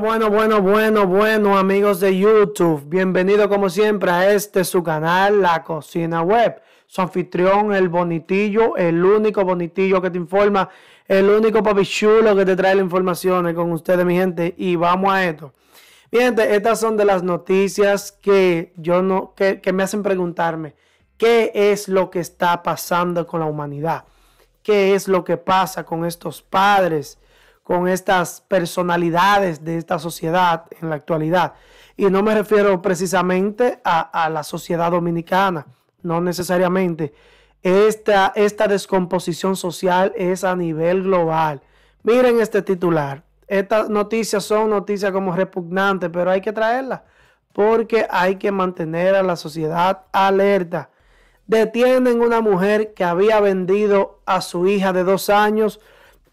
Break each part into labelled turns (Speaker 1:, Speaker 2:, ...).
Speaker 1: Bueno, bueno, bueno, bueno, amigos de YouTube. Bienvenido como siempre a este su canal, La Cocina Web. Su anfitrión, el bonitillo, el único bonitillo que te informa, el único chulo que te trae la información con ustedes, mi gente. Y vamos a esto. Bien, estas son de las noticias que yo no, que me hacen preguntarme qué es lo que está pasando con la humanidad, qué es lo que pasa con estos padres con estas personalidades de esta sociedad en la actualidad. Y no me refiero precisamente a, la sociedad dominicana, no necesariamente. Esta, esta descomposición social es a nivel global. Miren este titular. Estas noticias son noticias como repugnantes, pero hay que traerlas porque hay que mantener a la sociedad alerta. Detienen una mujer que había vendido a su hija de dos años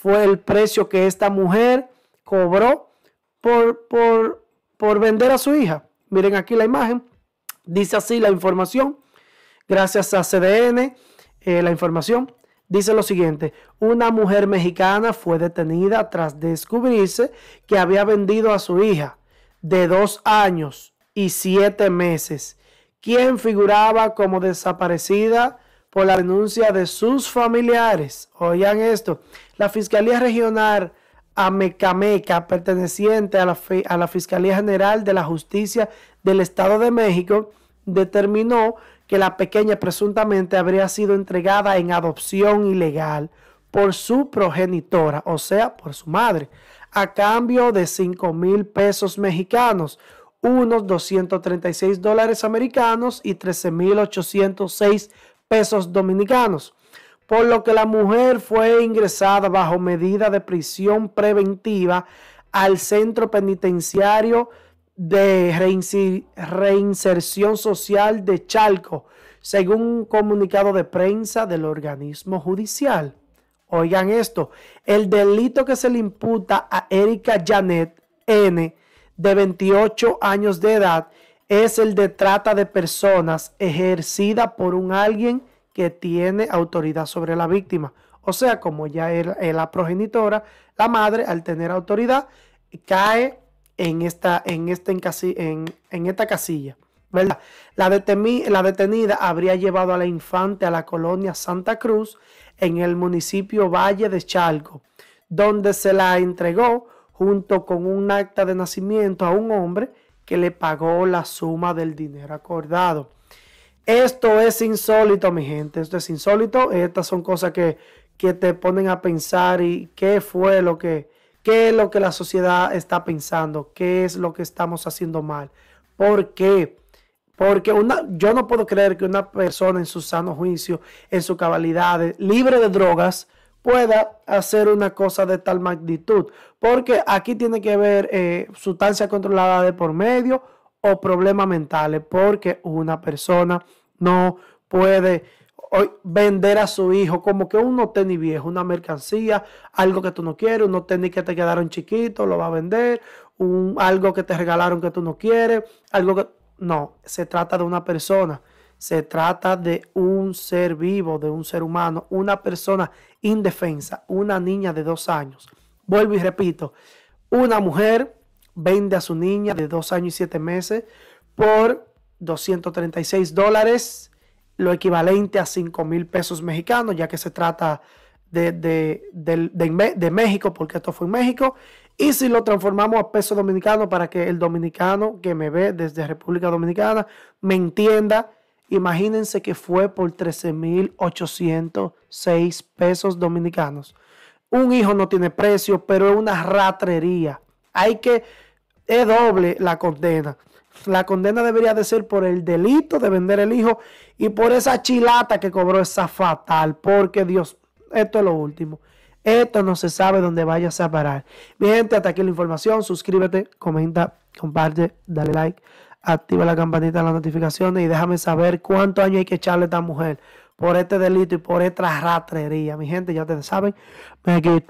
Speaker 1: fue el precio que esta mujer cobró por, por, vender a su hija. Miren aquí la imagen. Dice así la información. Gracias a CDN, eh, la información dice lo siguiente, una mujer mexicana fue detenida tras descubrirse que había vendido a su hija de dos años y siete meses, quien figuraba como desaparecida por la denuncia de sus familiares. Oigan esto, la Fiscalía Regional Amecameca, perteneciente a la, a la Fiscalía General de la Justicia del Estado de México, determinó que la pequeña presuntamente habría sido entregada en adopción ilegal por su progenitora, o sea, por su madre, a cambio de 5 mil pesos mexicanos, unos 236 dólares americanos y 13 mil pesos dominicanos, por lo que la mujer fue ingresada bajo medida de prisión preventiva al centro penitenciario de reinserción social de Chalco, según un comunicado de prensa del organismo judicial. Oigan esto, el delito que se le imputa a Erika Janet N, de 28 años de edad, es el de trata de personas ejercida por un alguien que tiene autoridad sobre la víctima. O sea, como ya es la progenitora, la madre, al tener autoridad, cae en esta, en este en, esta casilla. ¿verdad? La, la detenida habría llevado a la infante a la colonia Santa Cruz en el municipio Valle de Chalco, donde se la entregó junto con un acta de nacimiento a un hombre que le pagó la suma del dinero acordado. Esto es insólito, mi gente, esto es insólito. Estas son cosas que, te ponen a pensar y qué fue lo que, qué es lo que la sociedad está pensando, qué es lo que estamos haciendo mal, por qué. Porque una, yo no puedo creer que una persona en su sano juicio, en su cabalidad, libre de drogas, pueda hacer una cosa de tal magnitud, porque aquí tiene que ver eh, sustancia controlada de por medio o problemas mentales, porque una persona no puede vender a su hijo como que uno no tenis viejo, una mercancía, algo que tú no quieres, no tenis que te quedaron chiquito lo va a vender, un, algo que te regalaron que tú no quieres, algo que... No, se trata de una persona se trata de un ser vivo, de un ser humano, una persona indefensa, una niña de dos años. Vuelvo y repito, una mujer vende a su niña de dos años y siete meses por 236 dólares, lo equivalente a 5 mil pesos mexicanos, ya que se trata de, de, México, porque esto fue en México. Y si lo transformamos a peso dominicano para que el dominicano que me ve desde República Dominicana me entienda Imagínense que fue por 13.806 pesos dominicanos. Un hijo no tiene precio, pero es una ratrería. Hay que, es doble la condena. La condena debería de ser por el delito de vender el hijo y por esa chilata que cobró esa fatal, porque Dios, esto es lo último. Esto no se sabe dónde vayas a parar. Mi gente, hasta aquí la información. Suscríbete, comenta, comparte, dale like activa la campanita de las notificaciones y déjame saber cuánto año hay que echarle a esta mujer por este delito y por esta ratrería. Mi gente, ya ustedes saben, me aquí.